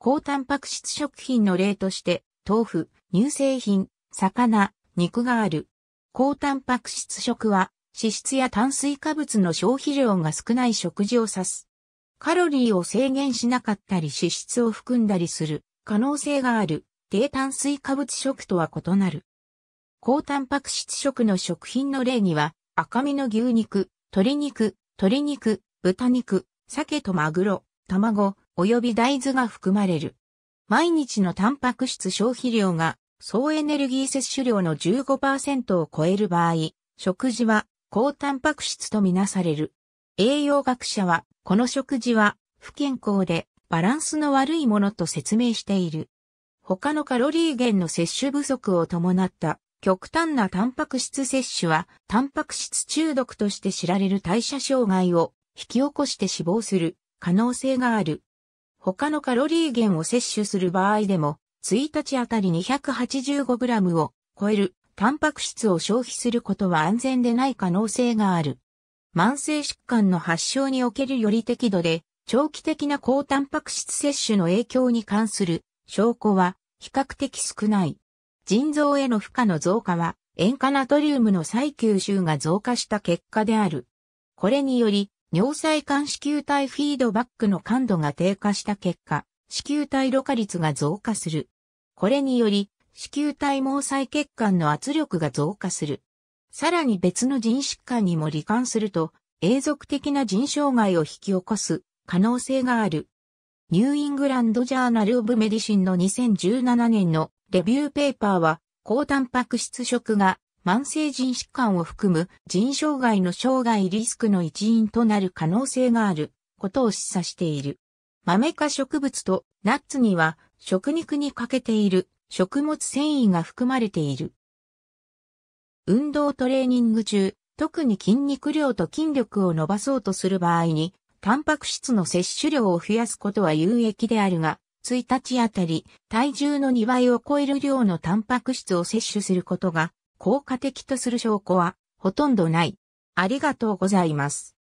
高タンパク質食品の例として、豆腐、乳製品、魚、肉がある。高タンパク質食は、脂質や炭水化物の消費量が少ない食事を指す。カロリーを制限しなかったり脂質を含んだりする可能性がある低炭水化物食とは異なる。高タンパク質食の食品の例には赤身の牛肉、鶏肉、鶏肉、豚肉、鮭とマグロ、卵、及び大豆が含まれる。毎日のタンパク質消費量が総エネルギー摂取量の15%を超える場合、食事は高タンパク質とみなされる。栄養学者は、この食事は不健康でバランスの悪いものと説明している。他のカロリー源の摂取不足を伴った極端なタンパク質摂取は、タンパク質中毒として知られる代謝障害を引き起こして死亡する可能性がある。他のカロリー源を摂取する場合でも、1日あたり 285g を超えるタンパク質を消費することは安全でない可能性がある。慢性疾患の発症におけるより適度で長期的な高タンパク質摂取の影響に関する証拠は比較的少ない。腎臓への負荷の増加は塩化ナトリウムの再吸収が増加した結果である。これにより尿細管子球体フィードバックの感度が低下した結果、子球体露過率が増加する。これにより、子宮体毛細血管の圧力が増加する。さらに別の腎疾患にも罹患すると、永続的な腎障害を引き起こす可能性がある。ニューイングランドジャーナルオブメディシンの2017年のレビューペーパーは、高タンパク質食が慢性腎疾患を含む腎障害の障害リスクの一因となる可能性があることを示唆している。豆科植物とナッツには食肉に欠けている食物繊維が含まれている。運動トレーニング中、特に筋肉量と筋力を伸ばそうとする場合に、タンパク質の摂取量を増やすことは有益であるが、1日あたり体重の2倍を超える量のタンパク質を摂取することが効果的とする証拠はほとんどない。ありがとうございます。